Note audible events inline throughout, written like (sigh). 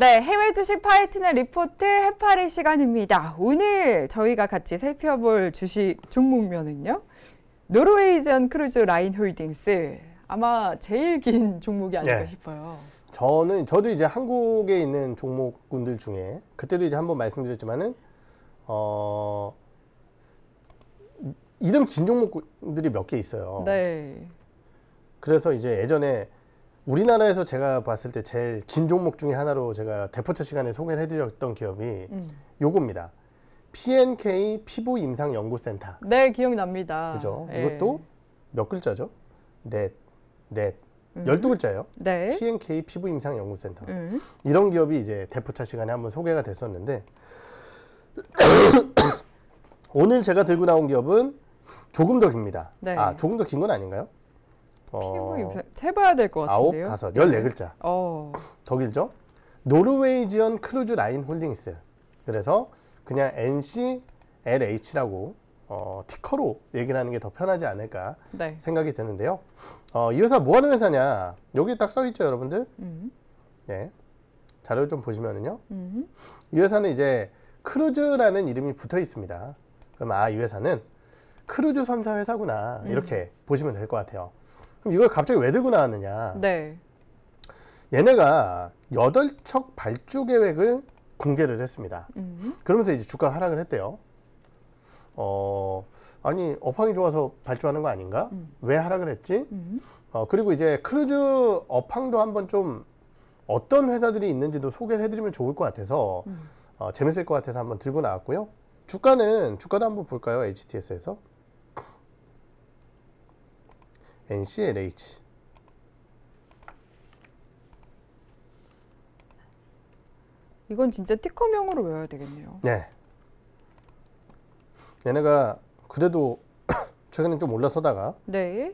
네, 해외 주식 파이치는 리포트 해파리 시간입니다. 오늘 저희가 같이 살펴볼 주식 종목면은요. 노르웨이전 크루즈 라인 홀딩스 아마 제일 긴 종목이 아닐까 네. 싶어요. 저는 저도 이제 한국에 있는 종목군들 중에 그때도 이제 한번 말씀드렸지만은 어 이름 긴 종목들이 몇 개 있어요. 네. 그래서 이제 예전에 우리나라에서 제가 봤을 때 제일 긴 종목 중에 하나로 제가 대포차 시간에 소개를 해드렸던 기업이 음. 요겁니다. PNK 피부 임상 연구센터. 네, 기억납니다. 그죠? 예. 이것도 몇 글자죠? 넷, 넷. 음. 12글자예요. 네. PNK 피부 임상 연구센터. 음. 이런 기업이 이제 대포차 시간에 한번 소개가 됐었는데 (coughs) 오늘 제가 들고 나온 기업은 조금 더 깁니다. 네. 아, 조금 더 긴 건 아닌가요? 피부 입 어. 세봐야 될 것 같은데요. 아홉, 다섯, 열네 글자. 어. 더 길죠? 노르웨이지언 크루즈 라인 홀딩스. 그래서 그냥 NC LH라고 어, 티커로 얘기를 하는 게 더 편하지 않을까 네. 생각이 드는데요. 어, 이 회사 뭐 하는 회사냐? 여기 딱 써 있죠, 여러분들. 음. 네. 자료를 좀 보시면은요. 음. 이 회사는 이제 크루즈라는 이름이 붙어 있습니다. 그럼 아, 이 회사는 크루즈 선사 회사구나. 음. 이렇게 음. 보시면 될 것 같아요. 그럼 이걸 갑자기 왜 들고 나왔느냐? 네. 얘네가 여덟 척 발주 계획을 공개를 했습니다. 음. 그러면서 이제 주가 하락을 했대요. 어, 아니, 업황이 좋아서 발주하는 거 아닌가? 음. 왜 하락을 했지? 음. 어, 그리고 이제 크루즈 업황도 한번 좀 어떤 회사들이 있는지도 소개를 해드리면 좋을 것 같아서 음. 어, 재밌을 것 같아서 한번 들고 나왔고요. 주가는, 주가도 한번 볼까요? HTS에서. NCLH 이건 진짜 티커명으로 외워야 되겠네요. 네. 얘네가 그래도 (coughs) 최근에 좀 올라서다가 네.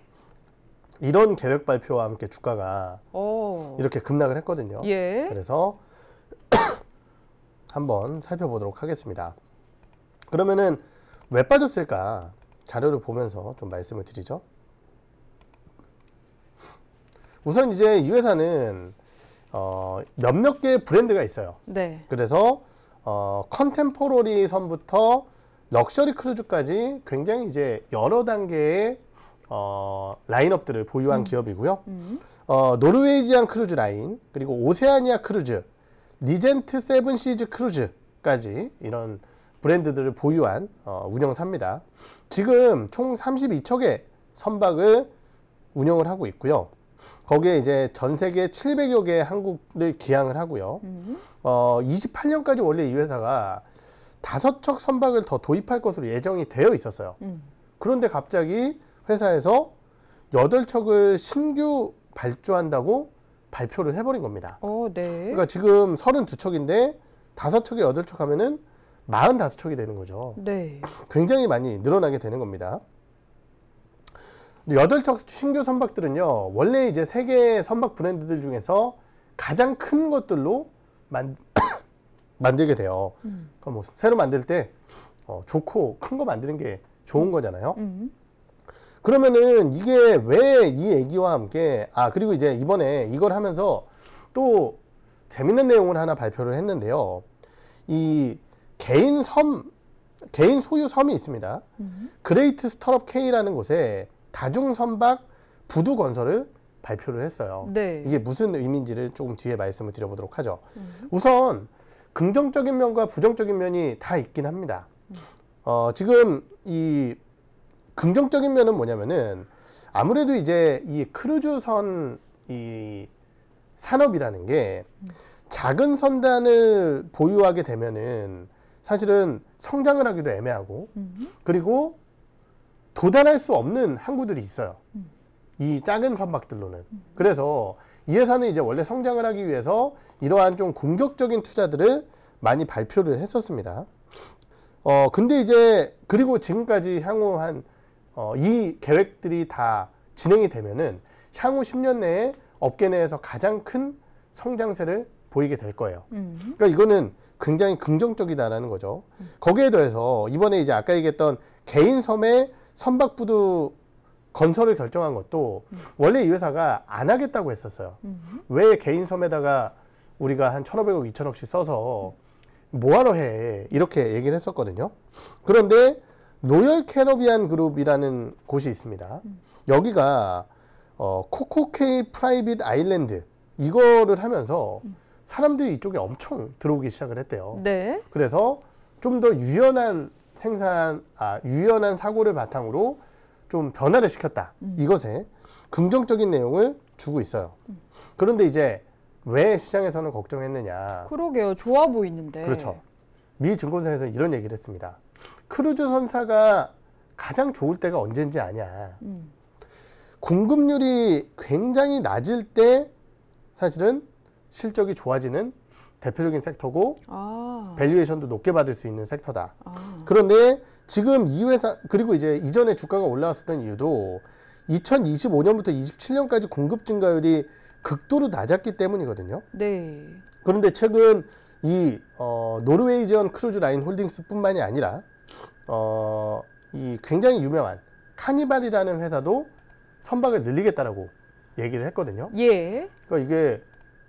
이런 계획 발표와 함께 주가가 오. 어. 이렇게 급락을 했거든요. 예. 그래서 (coughs) 한번 살펴보도록 하겠습니다. 그러면은 왜 빠졌을까 자료를 보면서 좀 말씀을 드리죠. 우선 이제 이 회사는 어, 몇몇 개의 브랜드가 있어요. 네. 그래서 어, 컨템포러리 선부터 럭셔리 크루즈까지 굉장히 이제 여러 단계의 어, 라인업들을 보유한 음. 기업이고요. 음. 어, 노르웨이지안 크루즈 라인, 그리고 오세아니아 크루즈, 리젠트 세븐 시즈 크루즈까지 이런 브랜드들을 보유한 어, 운영사입니다. 지금 총 32척의 선박을 운영을 하고 있고요. 거기에 이제 전 세계 700여 개의 항구를 기항을 하고요. 음. 어, 28년까지 원래 이 회사가 다섯 척 선박을 더 도입할 것으로 예정이 되어 있었어요. 음. 그런데 갑자기 회사에서 여덟 척을 신규 발주한다고 발표를 해버린 겁니다. 어, 네. 그러니까 지금 32척인데 다섯 척에 여덟 척 하면은 45척이 되는 거죠. 네. 굉장히 많이 늘어나게 되는 겁니다. 여덟 척 신규 선박들은요 원래 이제 세계 선박 브랜드들 중에서 가장 큰 것들로 만 (coughs) 만들게 돼요. 음. 그럼 뭐 새로 만들 때 어, 좋고 큰 거 만드는 게 좋은 음. 거잖아요. 음. 그러면은 이게 왜 이 얘기와 함께 아 그리고 이제 이번에 이걸 하면서 또 재밌는 내용을 하나 발표를 했는데요. 이 개인 섬 개인 소유 섬이 있습니다. 음. 그레이트 스타럽 K라는 곳에 다중선박 부두 건설을 발표를 했어요. 네. 이게 무슨 의미인지를 조금 뒤에 말씀을 드려보도록 하죠. 음. 우선 긍정적인 면과 부정적인 면이 다 있긴 합니다. 어, 지금 이 긍정적인 면은 뭐냐면은 아무래도 이제 이 크루즈선 이 산업이라는 게 작은 선단을 보유하게 되면은 사실은 성장을 하기도 애매하고 음. 그리고 도달할 수 없는 항구들이 있어요. 음. 이 작은 선박들로는. 음. 그래서 이 회사는 이제 원래 성장을 하기 위해서 이러한 좀 공격적인 투자들을 많이 발표를 했었습니다. 어, 근데 이제, 그리고 지금까지 향후 한, 어, 이 계획들이 다 진행이 되면은 향후 10년 내에 업계 내에서 가장 큰 성장세를 보이게 될 거예요. 음. 그러니까 이거는 굉장히 긍정적이다라는 거죠. 음. 거기에 더해서 이번에 이제 아까 얘기했던 개인 섬의 선박부두 건설을 결정한 것도 음. 원래 이 회사가 안 하겠다고 했었어요. 음. 왜 개인 섬에다가 우리가 한 천오백억 이천억씩 써서 뭐하러 해 이렇게 얘기를 했었거든요. 그런데 로열 캐러비안 그룹이라는 곳이 있습니다. 음. 여기가 어, 코코케이 프라이빗 아일랜드 이거를 하면서 사람들이 이쪽에 엄청 들어오기 시작을 했대요. 네. 그래서 좀 더 유연한 생산 아, 유연한 사고를 바탕으로 좀 변화를 시켰다. 음. 이것에 긍정적인 내용을 주고 있어요. 음. 그런데 이제 왜 시장에서는 걱정했느냐? 그러게요. 좋아 보이는데. 그렇죠. 미증권사에서 이런 얘기를 했습니다. 크루즈 선사가 가장 좋을 때가 언젠지 아냐. 음. 공급률이 굉장히 낮을 때 사실은 실적이 좋아지는 대표적인 섹터고 아. 밸류에이션도 높게 받을 수 있는 섹터다. 아. 그런데 지금 이 회사 그리고 이제 이전에 주가가 올라왔었던 이유도 2025년부터 27년까지 공급 증가율이 극도로 낮았기 때문이거든요. 네. 그런데 최근 이 어, 노르웨이지언 크루즈 라인 홀딩스뿐만이 아니라 어, 이 굉장히 유명한 카니발이라는 회사도 선박을 늘리겠다라고 얘기를 했거든요. 예. 그러니까 이게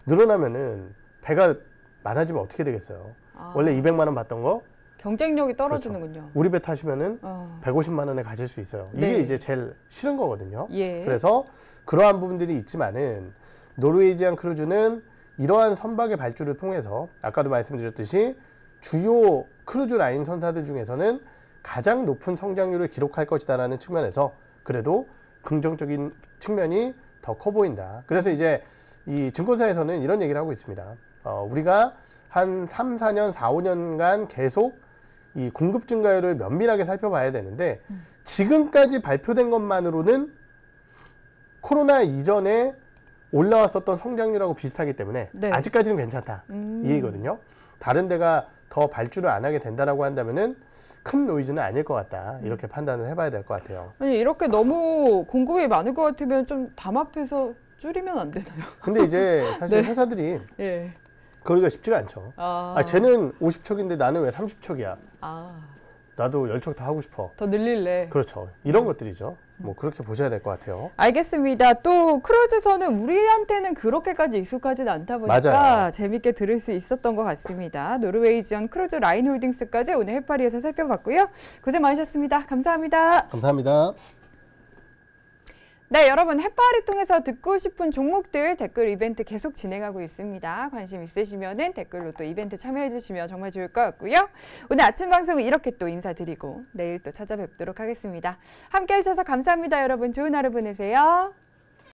늘어나면은 배가 많아지면 어떻게 되겠어요? 아. 원래 200만 원 받던 거 경쟁력이 그렇죠. 떨어지는군요. 그렇죠. 우리 배 타시면은 어. 150만 원에 가질수 있어요. 이게 네. 이제 제일 싫은 거거든요. 예. 그래서 그러한 부분들이 있지만은 노르웨이지안 크루즈는 이러한 선박의 발주를 통해서 아까도 말씀드렸듯이 주요 크루즈 라인 선사들 중에서는 가장 높은 성장률을 기록할 것이다라는 측면에서 그래도 긍정적인 측면이 더 커 보인다. 그래서 이제 이 증권사에서는 이런 얘기를 하고 있습니다. 어, 우리가 한 3, 4년, 4, 5년간 계속 이 공급 증가율을 면밀하게 살펴봐야 되는데 음. 지금까지 발표된 것만으로는 코로나 이전에 올라왔었던 성장률하고 비슷하기 때문에 네. 아직까지는 괜찮다 음. 이 얘기거든요. 다른 데가 더 발주를 안 하게 된다라고 한다면은 큰 노이즈는 아닐 것 같다 음. 이렇게 판단을 해봐야 될 것 같아요. 아니 이렇게 너무 공급이 많을 것 같으면 좀 담합해서 줄이면 안 되나요? 근데 이제 사실 (laughs) 네. 회사들이 네. 그러리가 쉽지가 않죠. 아, 아 쟤는 50척인데 나는 왜 30척이야? 아. 나도 열척 다 하고 싶어. 더 늘릴래. 그렇죠. 이런 음. 것들이죠. 뭐 그렇게 보셔야 될 것 같아요. 알겠습니다. 또 크루즈선은 우리한테는 그렇게까지 익숙하진 않다 보니까 맞아요. 재밌게 들을 수 있었던 것 같습니다. 노르웨이지언 크루즈 라인홀딩스까지 오늘 해파리에서 살펴봤고요. 고생 많으셨습니다. 감사합니다. 감사합니다. 네, 여러분 해파리 통해서 듣고 싶은 종목들 댓글 이벤트 계속 진행하고 있습니다. 관심 있으시면 은 댓글로 또 이벤트 참여해 주시면 정말 좋을 것 같고요. 오늘 아침 방송은 이렇게 또 인사드리고 내일 또 찾아뵙도록 하겠습니다. 함께해 주셔서 감사합니다. 여러분 좋은 하루 보내세요.